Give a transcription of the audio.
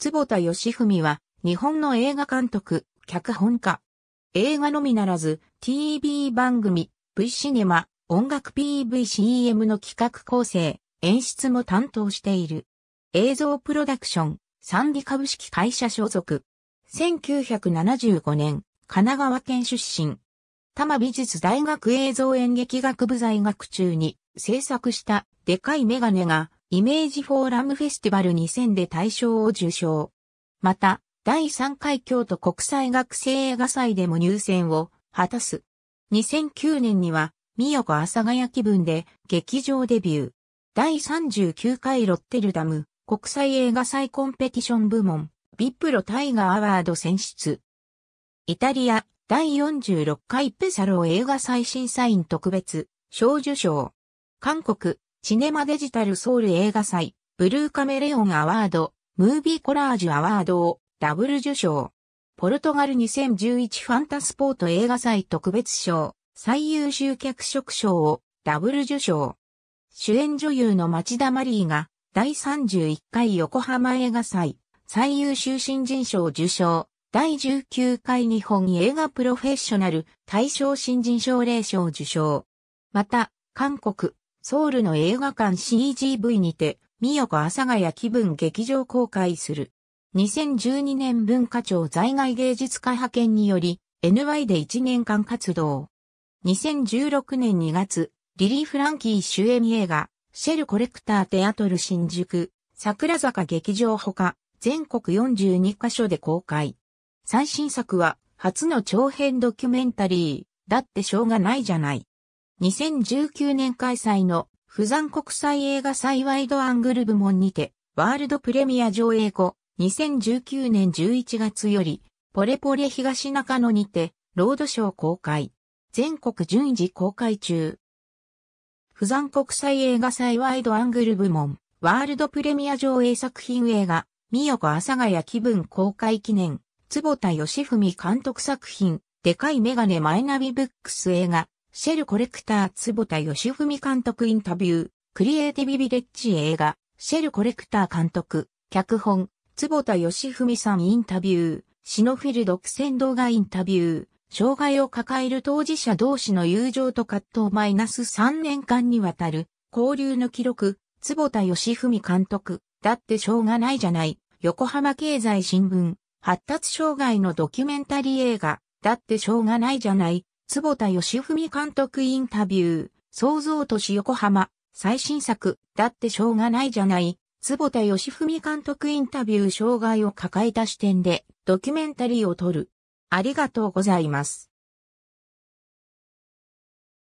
坪田義文は、日本の映画監督、脚本家。映画のみならず、TV 番組、V シネマ、音楽 PVCM の企画構成、演出も担当している。映像プロダクション、三里株式会社所属。1975年、神奈川県出身。多摩美術大学映像演劇学部在学中に制作したでかいメガネがイメージフォーラムフェスティバル2000で大賞を受賞。また、第3回京都国際学生映画祭でも入選を果たす。2009年には、三代子阿佐ヶ谷気分で劇場デビュー。第39回ロッテルダム国際映画祭コンペティション部門、ビップロタイガーアワード選出。イタリア、第46回ペサロ映画祭審査員特別、賞受賞。韓国、シネマデジタルソウル映画祭、ブルーカメレオンアワード、ムービーコラージュアワードをダブル受賞。ポルトガル2011ファンタスポート映画祭特別賞、最優秀脚色賞をダブル受賞。主演女優の町田マリーが第31回横浜映画祭最優秀新人賞受賞。第19回日本映画プロフェッショナル大賞新人ショ賞受賞。また、韓国、ソウルの映画館 CGV にて、三代阿佐ヶ谷気分劇場公開する。2012年文化庁在外芸術家派遣により、NY で1年間活動。2016年2月、リリー・フランキー主演映画、シェルコレクターテアトル新宿、桜坂劇場ほか、全国42カ所で公開。最新作は、初の長編ドキュメンタリー、だってしょうがないじゃない。2019年開催の釜山国際映画祭ワイドアングル部門にて、ワールドプレミア上映後、2019年11月より、ポレポレ東中野にて、ロードショー公開。全国順次公開中。釜山国際映画祭ワイドアングル部門、ワールドプレミア上映作品映画、三代子阿佐ヶ谷気分公開記念、坪田義文監督作品、でかいメガネマイナビブックス映画、シェルコレクター坪田義文監督インタビュー、クリエイティビビレッジ映画、シェルコレクター監督、脚本、坪田義文さんインタビュー、シノフィル独占動画インタビュー、障害を抱える当事者同士の友情と葛藤マイナス3年間にわたる、交流の記録、坪田義文監督、だってしょうがないじゃない、横浜経済新聞、発達障害のドキュメンタリー映画、だってしょうがないじゃない、坪田義文監督インタビュー、創造都市横浜、最新作、だってしょうがないじゃない、坪田義文監督インタビュー障害を抱えた視点で、ドキュメンタリーを撮る。ありがとうございます。